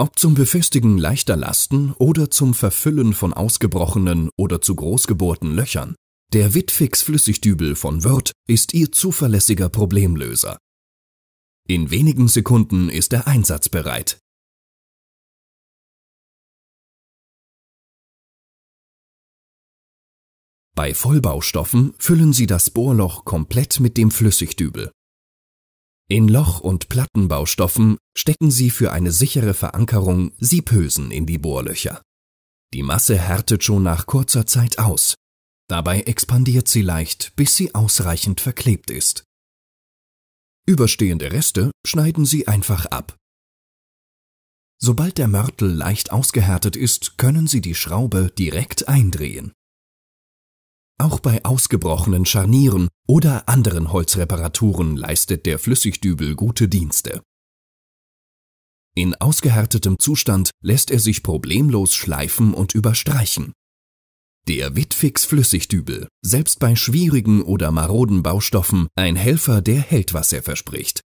Ob zum Befestigen leichter Lasten oder zum Verfüllen von ausgebrochenen oder zu groß gebohrten Löchern, der Witfix Flüssigdübel von Wörth ist Ihr zuverlässiger Problemlöser. In wenigen Sekunden ist er einsatzbereit. Bei Vollbaustoffen füllen Sie das Bohrloch komplett mit dem Flüssigdübel. In Loch- und Plattenbaustoffen stecken sie für eine sichere Verankerung Siebhülsen in die Bohrlöcher. Die Masse härtet schon nach kurzer Zeit aus. Dabei expandiert sie leicht, bis sie ausreichend verklebt ist. Überstehende Reste schneiden sie einfach ab. Sobald der Mörtel leicht ausgehärtet ist, können Sie die Schraube direkt eindrehen. Auch bei ausgebrochenen Scharnieren oder anderen Holzreparaturen leistet der Flüssigdübel gute Dienste. In ausgehärtetem Zustand lässt er sich problemlos schleifen und überstreichen. Der Witfix Flüssigdübel, selbst bei schwierigen oder maroden Baustoffen ein Helfer, der hält, was er verspricht.